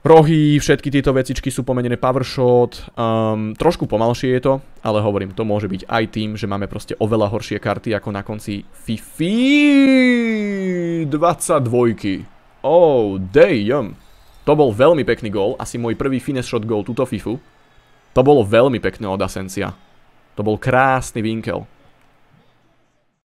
Rohy, všetky tieto vecičky sú pomenené powershot, um, trošku pomalšie je to, ale hovorím, to môže byť aj tým, že máme proste oveľa horšie karty ako na konci Fifi 22. Oh, damn. To bol veľmi pekný gól, asi môj prvý finish shot gól túto Fifu. To bolo veľmi pekné od Asencia. To bol krásny vinkel.